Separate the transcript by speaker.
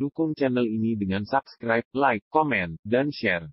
Speaker 1: Dukung channel ini dengan subscribe, like, komen, dan share.